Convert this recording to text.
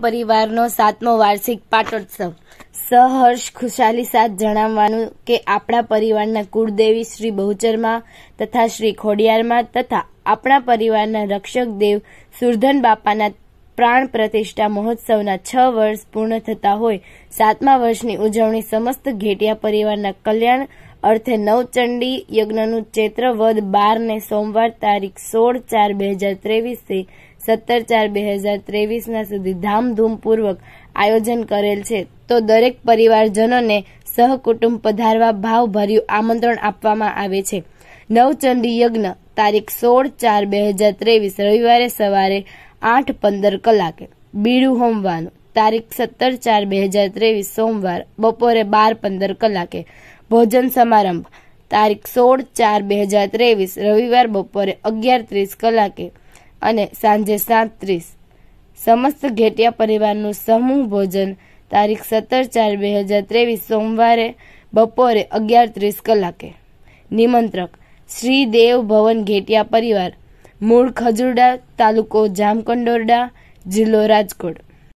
પરિવારનો સાતમો વાર્ષિક પાટોત્સવ સહર્ષ ખુશાલી સાથ જણાવવાનું કે આપણા પરિવારના કુળદેવી શ્રી બહુચરમાં તથા શ્રી ખોડિયારમાં તથા આપણા પરિવારના રક્ષક દેવ સુરધન બાપાના પ્રાણ પ્રતિષ્ઠા મહોત્સવના છ વર્ષ પૂર્ણ થતા હોય સાતમા વર્ષની ઉજવણી સમસ્ત ઘેટિયા પરિવારના કલ્યાણ અર્થે નવચંડી યજ્ઞનું ચૈત્ર ચૈત્રવદ બારને સોમવાર તારીખ સોળ ચાર બે હજાર ત્રેવીસથી સત્તર ચાર બે હજાર ત્રેવીસના સુધી ધામધૂમપૂર્વક આયોજન કરેલ છે તો દરેક પરિવારજનોને સહકુટુંબ પધારવા ભાવભર્યું આમંત્રણ આપવામાં આવે છે નવચંડી યજ્ઞ તારીખ સોળ ચાર બે હજાર ત્રેવીસ રવિવારે સવારે આઠ પંદર કલાકે બીડું હોમવાનું તારીખ સત્તર ચાર બે હજાર ત્રેવીસ સોમવાર બપોરે બાર પંદર કલાકે ભોજન સમારંભ તારીખ સોળ ચાર બે હજાર ત્રેવીસ રવિવાર બપોરે અગિયાર ત્રીસ કલાકે અને સાંજે સાત ત્રીસ સમસ્ત ઘેટિયા પરિવારનું સમૂહ ભોજન તારીખ સત્તર ચાર બે હજાર ત્રેવીસ સોમવારે બપોરે અગિયાર ત્રીસ કલાકે નિમંત્રક શ્રી દેવ ભવન ઘેટિયા પરિવાર મૂળ ખજુરડા તાલુકો જામકંડોરડા જિલ્લો રાજકોટ